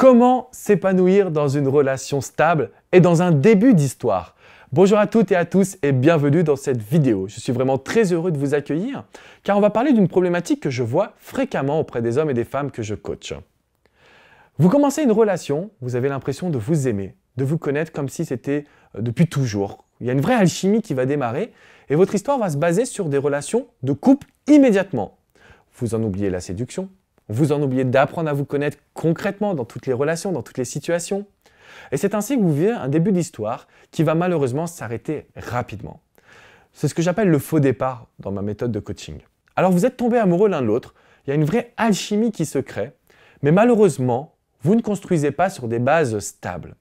Comment s'épanouir dans une relation stable et dans un début d'histoire Bonjour à toutes et à tous et bienvenue dans cette vidéo. Je suis vraiment très heureux de vous accueillir car on va parler d'une problématique que je vois fréquemment auprès des hommes et des femmes que je coach. Vous commencez une relation, vous avez l'impression de vous aimer, de vous connaître comme si c'était euh, depuis toujours. Il y a une vraie alchimie qui va démarrer et votre histoire va se baser sur des relations de couple immédiatement. Vous en oubliez la séduction, vous en oubliez d'apprendre à vous connaître concrètement dans toutes les relations, dans toutes les situations. Et c'est ainsi que vous vivez un début d'histoire qui va malheureusement s'arrêter rapidement. C'est ce que j'appelle le faux départ dans ma méthode de coaching. Alors vous êtes tombés amoureux l'un de l'autre, il y a une vraie alchimie qui se crée, mais malheureusement, vous ne construisez pas sur des bases stables.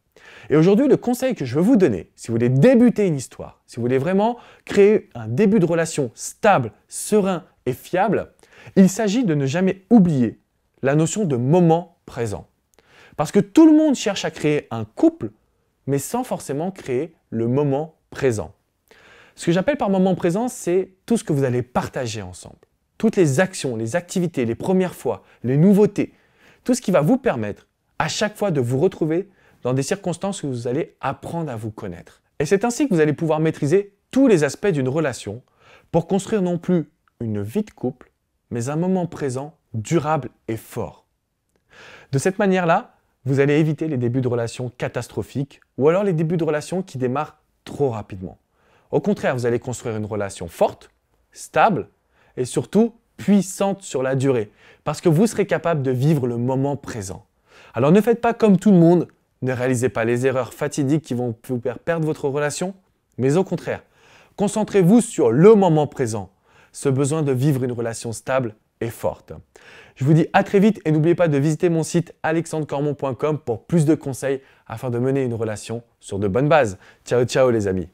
Et aujourd'hui, le conseil que je veux vous donner, si vous voulez débuter une histoire, si vous voulez vraiment créer un début de relation stable, serein et fiable, il s'agit de ne jamais oublier la notion de moment présent. Parce que tout le monde cherche à créer un couple, mais sans forcément créer le moment présent. Ce que j'appelle par moment présent, c'est tout ce que vous allez partager ensemble. Toutes les actions, les activités, les premières fois, les nouveautés. Tout ce qui va vous permettre à chaque fois de vous retrouver dans des circonstances où vous allez apprendre à vous connaître. Et c'est ainsi que vous allez pouvoir maîtriser tous les aspects d'une relation pour construire non plus une vie de couple, mais un moment présent, durable et fort. De cette manière-là, vous allez éviter les débuts de relations catastrophiques ou alors les débuts de relations qui démarrent trop rapidement. Au contraire, vous allez construire une relation forte, stable et surtout puissante sur la durée, parce que vous serez capable de vivre le moment présent. Alors ne faites pas comme tout le monde, ne réalisez pas les erreurs fatidiques qui vont vous faire perdre votre relation, mais au contraire, concentrez-vous sur le moment présent, ce besoin de vivre une relation stable et forte. Je vous dis à très vite et n'oubliez pas de visiter mon site alexandrecormon.com pour plus de conseils afin de mener une relation sur de bonnes bases. Ciao ciao les amis